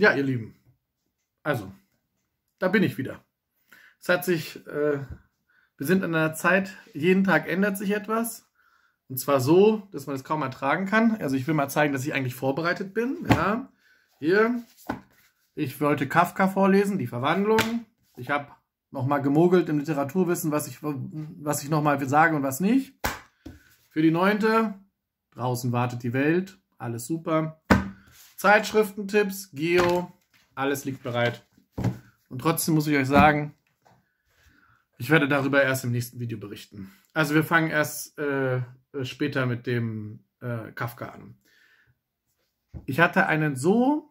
Ja, ihr Lieben. Also, da bin ich wieder. Es hat sich, äh, wir sind in einer Zeit, jeden Tag ändert sich etwas. Und zwar so, dass man es kaum ertragen kann. Also ich will mal zeigen, dass ich eigentlich vorbereitet bin. Ja, hier. Ich wollte Kafka vorlesen, die Verwandlung. Ich habe nochmal gemogelt im Literaturwissen, was ich, was ich nochmal sage und was nicht. Für die neunte, draußen wartet die Welt, alles super. Zeitschriftentipps, Geo, alles liegt bereit. Und trotzdem muss ich euch sagen, ich werde darüber erst im nächsten Video berichten. Also wir fangen erst äh, äh, später mit dem äh, Kafka an. Ich hatte einen so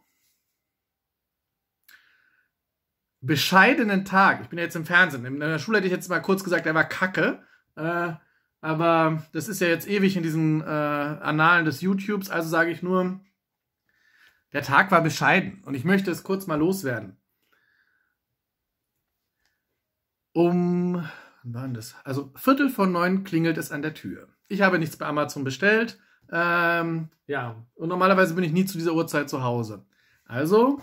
bescheidenen Tag. Ich bin ja jetzt im Fernsehen. In der Schule hätte ich jetzt mal kurz gesagt, er war kacke. Äh, aber das ist ja jetzt ewig in diesen äh, Annalen des YouTubes. Also sage ich nur, der Tag war bescheiden und ich möchte es kurz mal loswerden. Um, wann war das? Also Viertel vor neun klingelt es an der Tür. Ich habe nichts bei Amazon bestellt. Ähm, ja, und normalerweise bin ich nie zu dieser Uhrzeit zu Hause. Also,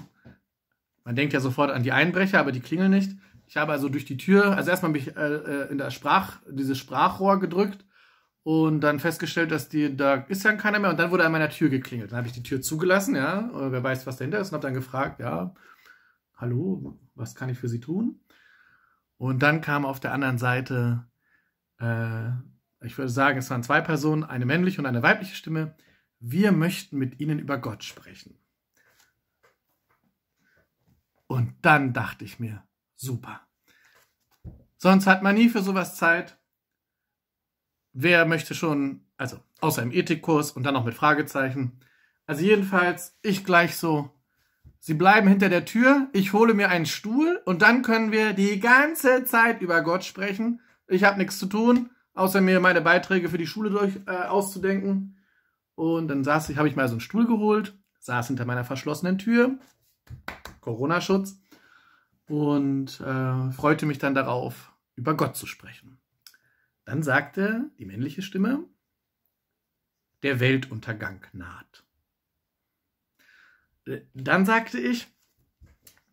man denkt ja sofort an die Einbrecher, aber die klingeln nicht. Ich habe also durch die Tür, also erstmal mich äh, äh, in das Sprach, dieses Sprachrohr gedrückt und dann festgestellt, dass die, da ist ja keiner mehr und dann wurde an meiner Tür geklingelt. Dann habe ich die Tür zugelassen, ja, wer weiß, was dahinter ist und habe dann gefragt, ja, hallo, was kann ich für Sie tun? Und dann kam auf der anderen Seite, äh, ich würde sagen, es waren zwei Personen, eine männliche und eine weibliche Stimme. Wir möchten mit Ihnen über Gott sprechen. Und dann dachte ich mir, super. Sonst hat man nie für sowas Zeit wer möchte schon, also außer im Ethikkurs und dann noch mit Fragezeichen. Also jedenfalls, ich gleich so. Sie bleiben hinter der Tür, ich hole mir einen Stuhl und dann können wir die ganze Zeit über Gott sprechen. Ich habe nichts zu tun, außer mir meine Beiträge für die Schule durch, äh, auszudenken. Und dann saß ich, habe ich mal so einen Stuhl geholt, saß hinter meiner verschlossenen Tür, Corona-Schutz, und äh, freute mich dann darauf, über Gott zu sprechen. Dann sagte die männliche Stimme, der Weltuntergang naht. Äh, dann sagte ich,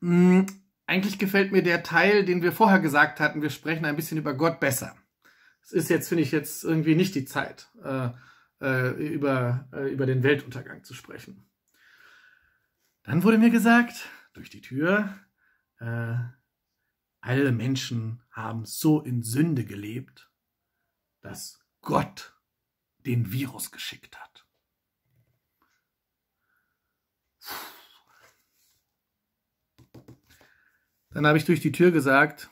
mm, eigentlich gefällt mir der Teil, den wir vorher gesagt hatten, wir sprechen ein bisschen über Gott besser. Es ist jetzt, finde ich, jetzt irgendwie nicht die Zeit, äh, äh, über, äh, über den Weltuntergang zu sprechen. Dann wurde mir gesagt, durch die Tür, äh, alle Menschen haben so in Sünde gelebt dass Gott den Virus geschickt hat. Dann habe ich durch die Tür gesagt,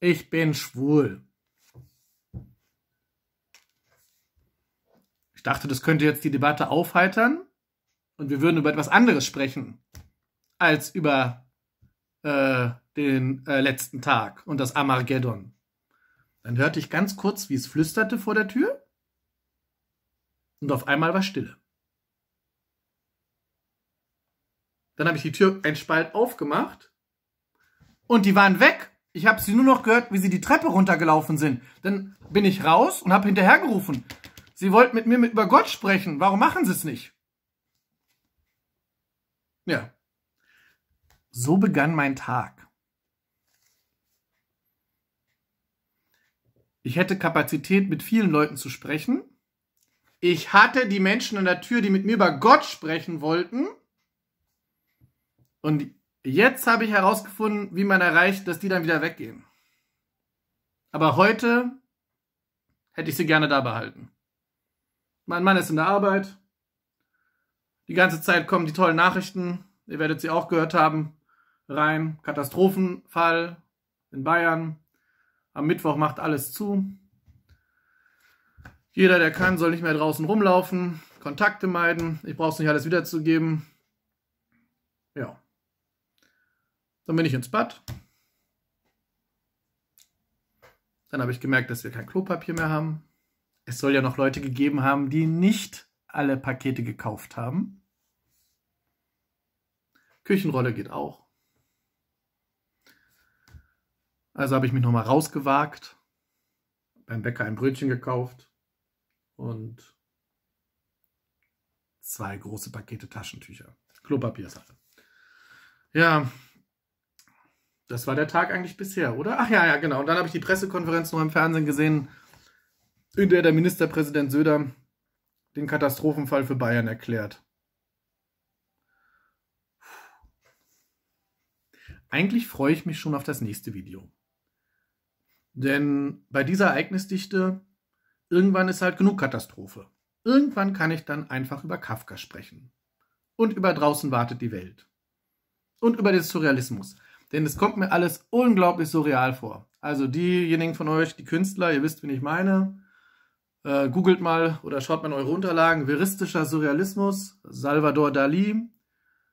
ich bin schwul. Ich dachte, das könnte jetzt die Debatte aufheitern und wir würden über etwas anderes sprechen als über äh, den äh, letzten Tag und das Armageddon. Dann hörte ich ganz kurz, wie es flüsterte vor der Tür. Und auf einmal war Stille. Dann habe ich die Tür ein Spalt aufgemacht. Und die waren weg. Ich habe sie nur noch gehört, wie sie die Treppe runtergelaufen sind. Dann bin ich raus und habe hinterhergerufen. Sie wollten mit mir über Gott sprechen. Warum machen sie es nicht? Ja. So begann mein Tag. Ich hätte Kapazität, mit vielen Leuten zu sprechen. Ich hatte die Menschen an der Tür, die mit mir über Gott sprechen wollten. Und jetzt habe ich herausgefunden, wie man erreicht, dass die dann wieder weggehen. Aber heute hätte ich sie gerne da behalten. Mein Mann ist in der Arbeit. Die ganze Zeit kommen die tollen Nachrichten. Ihr werdet sie auch gehört haben. Rein. Katastrophenfall in Bayern. Am Mittwoch macht alles zu. Jeder, der kann, soll nicht mehr draußen rumlaufen, Kontakte meiden. Ich brauche es nicht alles wiederzugeben. Ja. Dann bin ich ins Bad. Dann habe ich gemerkt, dass wir kein Klopapier mehr haben. Es soll ja noch Leute gegeben haben, die nicht alle Pakete gekauft haben. Küchenrolle geht auch. Also habe ich mich nochmal rausgewagt, beim Bäcker ein Brötchen gekauft und zwei große Pakete Taschentücher. Klopapiersache. Ja, das war der Tag eigentlich bisher, oder? Ach ja, ja, genau. Und dann habe ich die Pressekonferenz noch im Fernsehen gesehen, in der der Ministerpräsident Söder den Katastrophenfall für Bayern erklärt. Eigentlich freue ich mich schon auf das nächste Video. Denn bei dieser Ereignisdichte, irgendwann ist halt genug Katastrophe. Irgendwann kann ich dann einfach über Kafka sprechen. Und über draußen wartet die Welt. Und über den Surrealismus. Denn es kommt mir alles unglaublich surreal vor. Also diejenigen von euch, die Künstler, ihr wisst, wen ich meine. Äh, googelt mal oder schaut mal in eure Unterlagen. Veristischer Surrealismus, Salvador Dali.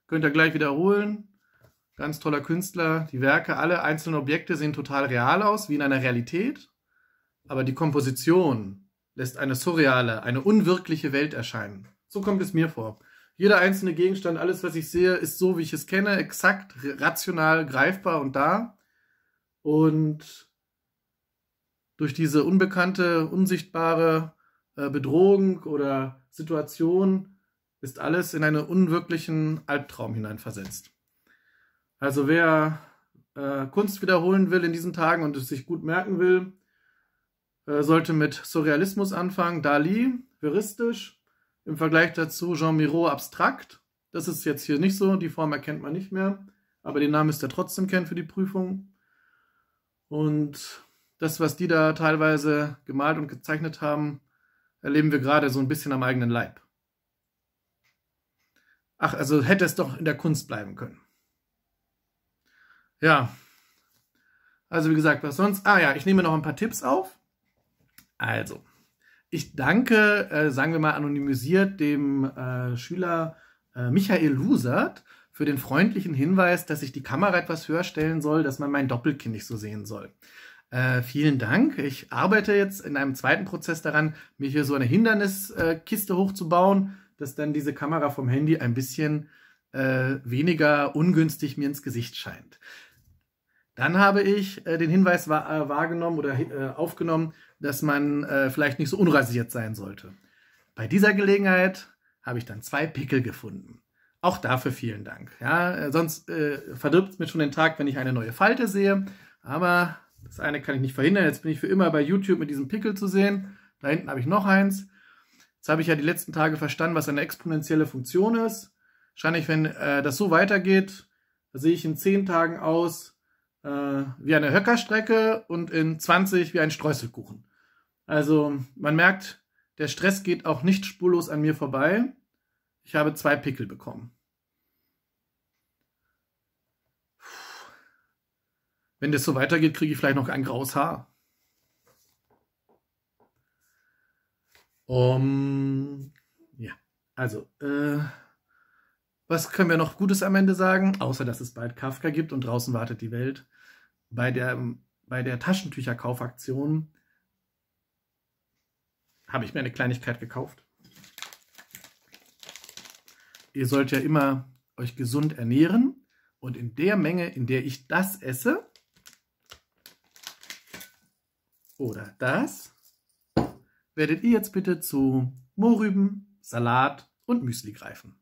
Könnt ihr gleich wiederholen. Ganz toller Künstler. Die Werke, alle einzelnen Objekte sehen total real aus, wie in einer Realität. Aber die Komposition lässt eine surreale, eine unwirkliche Welt erscheinen. So kommt es mir vor. Jeder einzelne Gegenstand, alles, was ich sehe, ist so, wie ich es kenne, exakt, rational, greifbar und da. Und durch diese unbekannte, unsichtbare äh, Bedrohung oder Situation ist alles in einen unwirklichen Albtraum hineinversetzt. Also wer äh, Kunst wiederholen will in diesen Tagen und es sich gut merken will, äh, sollte mit Surrealismus anfangen, Dali, veristisch, im Vergleich dazu Jean Miro abstrakt. Das ist jetzt hier nicht so, die Form erkennt man nicht mehr, aber den Namen ist er trotzdem kennen für die Prüfung. Und das, was die da teilweise gemalt und gezeichnet haben, erleben wir gerade so ein bisschen am eigenen Leib. Ach, also hätte es doch in der Kunst bleiben können. Ja. Also wie gesagt, was sonst? Ah ja, ich nehme noch ein paar Tipps auf. Also, ich danke, äh, sagen wir mal anonymisiert, dem äh, Schüler äh, Michael Lusert für den freundlichen Hinweis, dass ich die Kamera etwas höher stellen soll, dass man mein Doppelkinn nicht so sehen soll. Äh, vielen Dank. Ich arbeite jetzt in einem zweiten Prozess daran, mir hier so eine Hinderniskiste hochzubauen, dass dann diese Kamera vom Handy ein bisschen äh, weniger ungünstig mir ins Gesicht scheint. Dann habe ich äh, den Hinweis wahr, äh, wahrgenommen oder äh, aufgenommen, dass man äh, vielleicht nicht so unrasiert sein sollte. Bei dieser Gelegenheit habe ich dann zwei Pickel gefunden. Auch dafür vielen Dank. Ja, äh, sonst äh, verdirbt es mir schon den Tag, wenn ich eine neue Falte sehe. Aber das eine kann ich nicht verhindern. Jetzt bin ich für immer bei YouTube mit diesem Pickel zu sehen. Da hinten habe ich noch eins. Jetzt habe ich ja die letzten Tage verstanden, was eine exponentielle Funktion ist. Wahrscheinlich, wenn äh, das so weitergeht, sehe ich in zehn Tagen aus äh, wie eine Höckerstrecke und in 20 wie ein Streuselkuchen. Also man merkt, der Stress geht auch nicht spurlos an mir vorbei. Ich habe zwei Pickel bekommen. Wenn das so weitergeht, kriege ich vielleicht noch ein graues Haar. Um, ja, also, äh, was können wir noch Gutes am Ende sagen? Außer, dass es bald Kafka gibt und draußen wartet die Welt. Bei der, ähm, bei der Taschentücherkaufaktion habe ich mir eine Kleinigkeit gekauft. Ihr sollt ja immer euch gesund ernähren. Und in der Menge, in der ich das esse, oder das, werdet ihr jetzt bitte zu Mohrrüben, Salat und Müsli greifen.